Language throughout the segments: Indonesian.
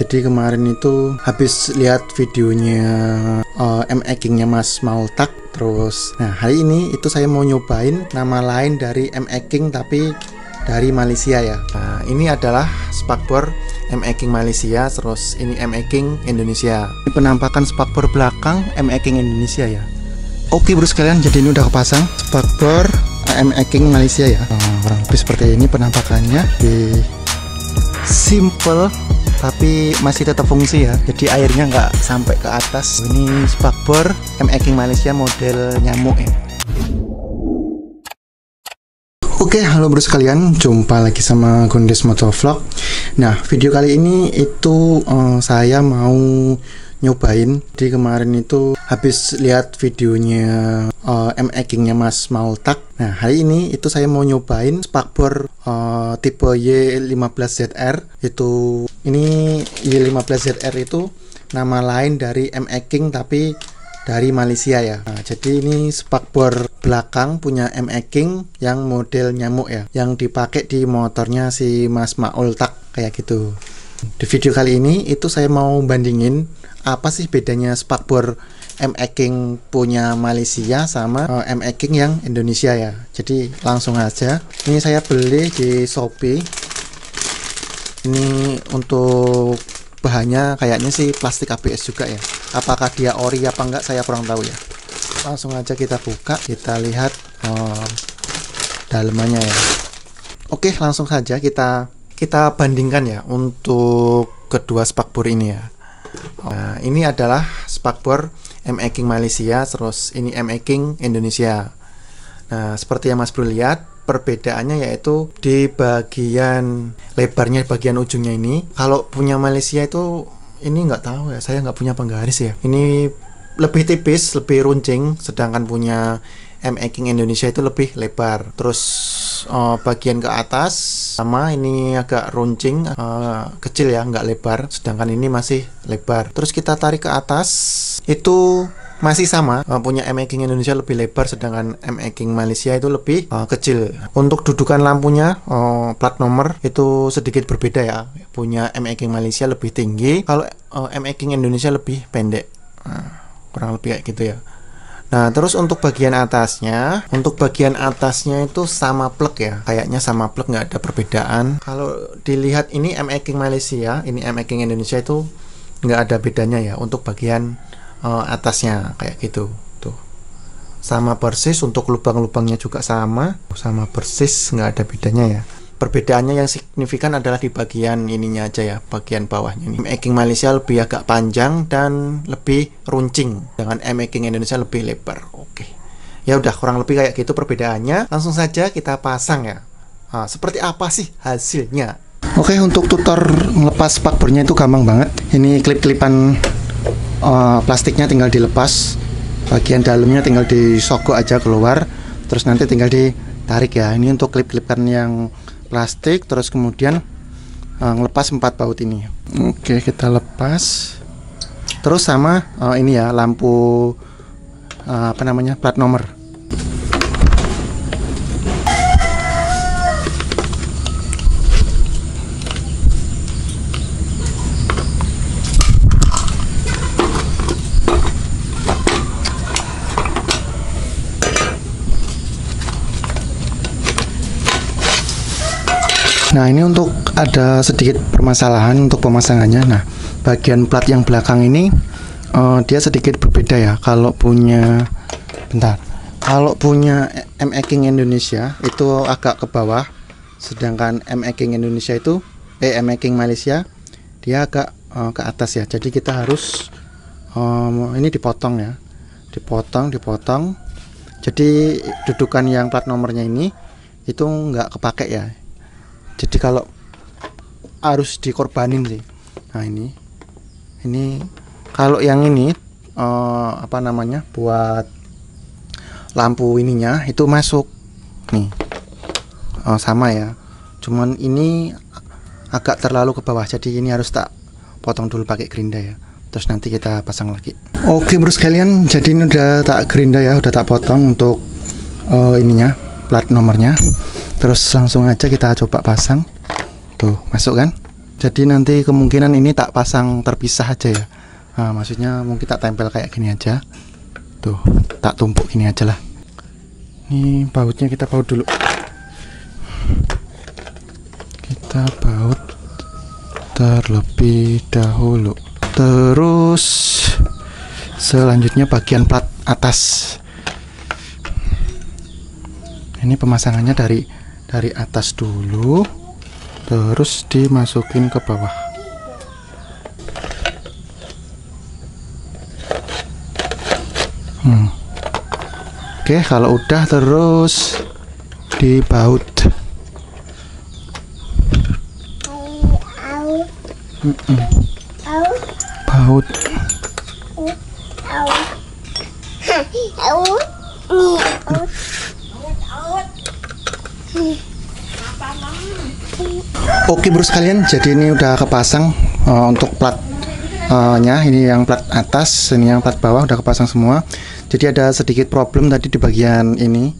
jadi kemarin itu habis lihat videonya uh, M Eggingnya Mas Maultak terus nah hari ini itu saya mau nyobain nama lain dari M tapi dari Malaysia ya nah, ini adalah spakbor M Malaysia terus ini M Indonesia ini penampakan spakbor belakang M Indonesia ya oke bro sekalian jadi ini udah kepasang spakbor M Malaysia ya nah, kurang lebih seperti ini penampakannya di simple tapi masih tetap fungsi ya jadi airnya nggak sampai ke atas ini spakbor M-Eking Malaysia model nyamuk ya Oke, okay, halo bro sekalian, jumpa lagi sama Gondes Motovlog. Nah, video kali ini itu uh, saya mau nyobain. Di kemarin itu habis lihat videonya uh, M Eggingnya Mas Maltak. Nah, hari ini itu saya mau nyobain spakbor uh, tipe Y15ZR itu ini Y15ZR itu nama lain dari MX King tapi dari Malaysia ya nah, jadi ini spakbor belakang punya MX King yang model nyamuk ya yang dipakai di motornya si Mas Maul Tak kayak gitu di video kali ini itu saya mau bandingin apa sih bedanya spakbor MX King punya Malaysia sama uh, eh, MX King yang Indonesia ya jadi langsung aja ini saya beli di Shopee ini untuk bahannya kayaknya sih plastik ABS juga ya apakah dia ori apa enggak saya kurang tahu ya langsung aja kita buka kita lihat um, eh, dalamannya ya oke langsung saja kita kita bandingkan ya untuk kedua spakbor ini ya nah, ini adalah spakbor M Malaysia terus ini M Indonesia nah seperti yang mas bro lihat perbedaannya yaitu di bagian lebarnya bagian ujungnya ini kalau punya Malaysia itu ini nggak tahu ya saya nggak punya penggaris ya ini lebih tipis lebih runcing sedangkan punya M King Indonesia itu lebih lebar terus uh, bagian ke atas sama ini agak runcing uh, kecil ya nggak lebar sedangkan ini masih lebar terus kita tarik ke atas itu masih sama eh, punya ME-King Indonesia lebih lebar sedangkan ME-King Malaysia itu lebih uh, kecil untuk dudukan lampunya uh, plat nomor itu sedikit berbeda ya punya ME-King Malaysia lebih tinggi kalau uh, ME-King Indonesia lebih pendek uh, kurang lebih kayak gitu ya Nah, terus untuk bagian atasnya, untuk bagian atasnya itu sama plek ya. Kayaknya sama plek nggak ada perbedaan. Kalau dilihat ini ME King Malaysia, ini ME King Indonesia itu nggak ada bedanya ya untuk bagian uh, atasnya kayak gitu tuh sama persis untuk lubang-lubangnya juga sama sama persis nggak ada bedanya ya perbedaannya yang signifikan adalah di bagian ininya aja ya bagian bawahnya ini making Malaysia lebih agak panjang dan lebih runcing dengan making Indonesia lebih lebar oke ya udah kurang lebih kayak gitu perbedaannya langsung saja kita pasang ya nah, seperti apa sih hasilnya Oke untuk tutor melepas spakbornya itu gampang banget ini klip-klipan Eh, plastiknya tinggal dilepas bagian dalamnya tinggal disogok aja keluar terus nanti tinggal ditarik ya ini untuk klip-klipkan yang plastik terus kemudian uh, ngelepas empat baut ini oke kita lepas terus sama uh, ini ya lampu uh, apa namanya plat nomor Nah ini untuk ada sedikit permasalahan untuk pemasangannya. Nah bagian plat yang belakang ini uh, dia sedikit berbeda ya. Kalau punya bentar, kalau punya M King Indonesia itu agak ke bawah, sedangkan M King Indonesia itu eh m King Malaysia dia agak uh, ke atas ya. Jadi kita harus um, ini dipotong ya, dipotong, dipotong. Jadi dudukan yang plat nomornya ini itu nggak kepake ya jadi kalau harus dikorbanin sih nah ini ini kalau yang ini uh, apa namanya buat lampu ininya itu masuk nih uh, sama ya cuman ini agak terlalu ke bawah jadi ini harus tak potong dulu pakai gerinda ya terus nanti kita pasang lagi oke bro kalian. jadi ini udah tak gerinda ya udah tak potong untuk uh, ininya plat nomornya terus langsung aja kita coba pasang tuh masuk kan jadi nanti kemungkinan ini tak pasang terpisah aja ya nah, maksudnya mungkin tak tempel kayak gini aja tuh tak tumpuk ini aja lah ini bautnya kita baut dulu kita baut terlebih dahulu terus selanjutnya bagian plat atas ini pemasangannya dari dari atas dulu terus dimasukin ke bawah hmm. oke kalau udah terus dibaut Mm -mm. baut baut Oke bro sekalian, jadi ini udah kepasang uh, untuk platnya, eh, uh, ini yang plat atas, ini yang plat bawah udah kepasang semua. Jadi ada sedikit problem tadi di bagian ini.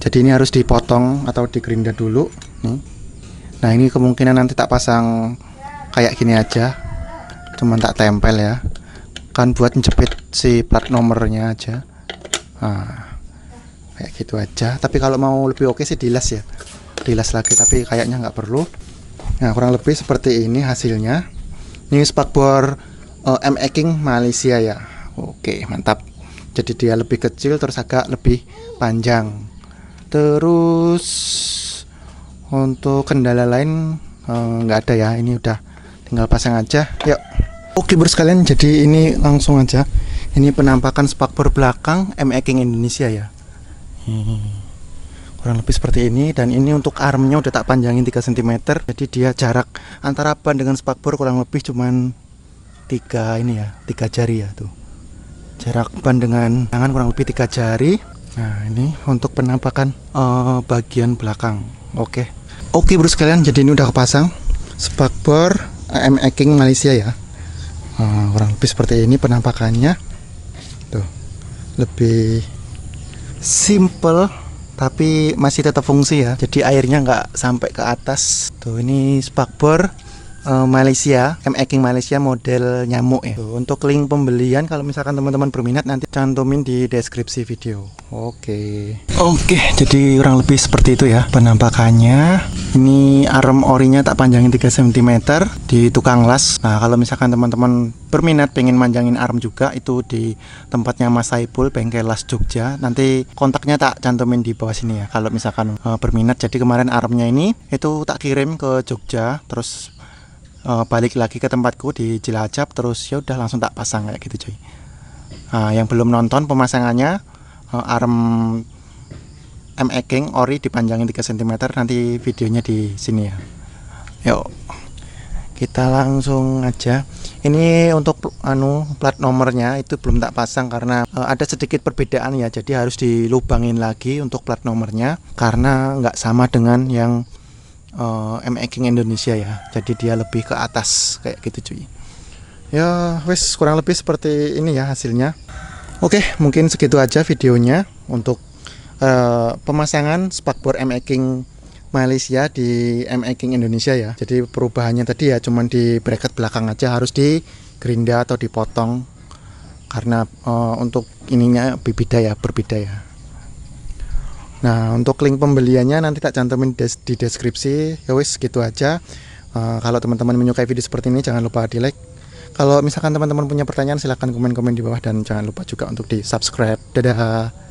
Jadi ini harus dipotong atau digerinda dulu nih. Nah, ini kemungkinan nanti tak pasang kayak gini aja. Cuman tak tempel ya. Kan buat menjepit si plat nomornya aja. Nah kayak gitu aja tapi kalau mau lebih oke sih dilas ya dilas lagi tapi kayaknya nggak perlu nah kurang lebih seperti ini hasilnya ini spakbor uh, eh, M Eking Malaysia ya oke mantap jadi dia lebih kecil terus agak lebih panjang terus untuk kendala lain eh, nggak uh, ada ya ini udah tinggal pasang aja yuk oke sekalian. jadi ini langsung aja ini penampakan spakbor belakang M Eking Indonesia ya Hmm. kurang lebih seperti ini dan ini untuk armnya udah tak panjangin 3 cm jadi dia jarak antara ban dengan spakbor kurang lebih cuman tiga ini ya tiga jari ya tuh jarak ban dengan tangan kurang lebih tiga jari nah ini untuk penampakan uh, bagian belakang oke okay. oke okay, bro sekalian jadi ini udah kepasang spakbor AM Eking Malaysia ya uh, kurang lebih seperti ini penampakannya tuh lebih simple tapi masih tetap fungsi ya jadi airnya nggak sampai ke atas tuh ini spakbor uh, Malaysia, M-Eking Malaysia model nyamuk ya. Tuh, untuk link pembelian kalau misalkan teman-teman berminat nanti cantumin di deskripsi video. Oke. Okay. Oke, okay, jadi kurang lebih seperti itu ya penampakannya ini arm orinya tak panjangin 3 cm di tukang las nah kalau misalkan teman-teman berminat pengen manjangin arm juga itu di tempatnya Mas Saipul bengkel las Jogja nanti kontaknya tak cantumin di bawah sini ya kalau misalkan uh, berminat jadi kemarin armnya ini itu tak kirim ke Jogja terus uh, balik lagi ke tempatku di Cilacap terus ya udah langsung tak pasang kayak gitu coy Nah yang belum nonton pemasangannya uh, eh, arm M Eking ori dipanjangin 3 cm nanti videonya di sini ya yuk kita langsung aja ini untuk anu plat nomornya itu belum tak pasang karena e, ada sedikit perbedaan ya jadi harus dilubangin lagi untuk plat nomornya karena nggak sama dengan yang e, M Eking Indonesia ya jadi dia lebih ke atas kayak gitu cuy ya wes kurang lebih seperti ini ya hasilnya Oke, mungkin segitu aja videonya untuk Eh, pemasangan spakbor M-Making Malaysia di M-Making Indonesia ya. Jadi perubahannya tadi ya cuman di bracket belakang aja harus di gerinda atau dipotong karena uh, untuk ininya berbeda ya, berbeda ya. Nah, untuk link pembeliannya nanti tak cantumin des di deskripsi. Ya wis gitu aja. Uh, kalau teman-teman menyukai video seperti ini jangan lupa di like. Kalau misalkan teman-teman punya pertanyaan silahkan komen-komen di bawah dan jangan lupa juga untuk di subscribe. Dadah.